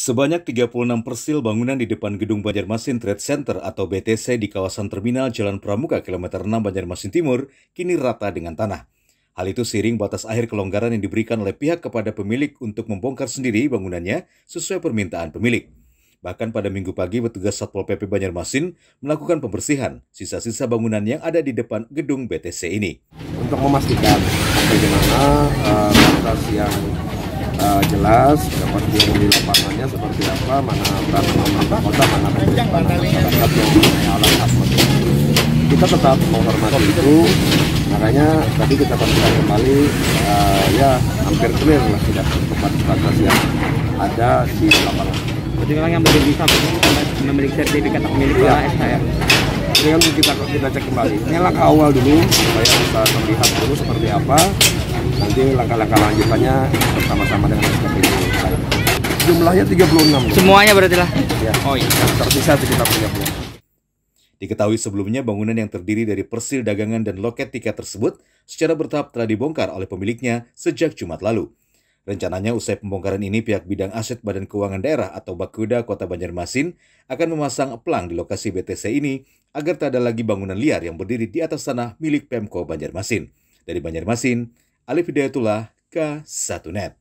Sebanyak 36 persil bangunan di depan gedung Banjarmasin Trade Center atau BTC di kawasan terminal Jalan Pramuka kilometer 6 Banjarmasin Timur kini rata dengan tanah. Hal itu seiring batas akhir kelonggaran yang diberikan oleh pihak kepada pemilik untuk membongkar sendiri bangunannya sesuai permintaan pemilik. Bahkan pada minggu pagi petugas Satpol PP Banjarmasin melakukan pembersihan sisa-sisa bangunan yang ada di depan gedung BTC ini. Untuk memastikan jelas dapat di lapangannya seperti apa mana tanaman kota mana masyarakat yang alat atmosfer kita tetap menghormati itu makanya tadi kita pastikan kembali uh, ya hampir clear lah tidak tempat batas yang ada di lapangan. Jadi orang yang belum bisa memiliki sertifikat pemilik ya. SH ya? Ini kan kita, kita cek kembali. Nyala ke awal dulu supaya kita terlihat dulu seperti apa Nanti langkah-langkah lanjutannya bersama-sama dengan SKPD Jumlahnya 36. Semuanya berarti lah? Ya. Oh iya. Tersisa sekitar 30. Diketahui sebelumnya bangunan yang terdiri dari persil dagangan dan loket tiket tersebut secara bertahap telah dibongkar oleh pemiliknya sejak Jumat lalu. Rencananya usai pembongkaran ini pihak bidang aset Badan Keuangan Daerah atau Bakuda Kota Banjarmasin akan memasang pelang di lokasi BTC ini agar tak ada lagi bangunan liar yang berdiri di atas tanah milik Pemko Banjarmasin. Dari Banjarmasin, Alif Hidayatullah K1Net.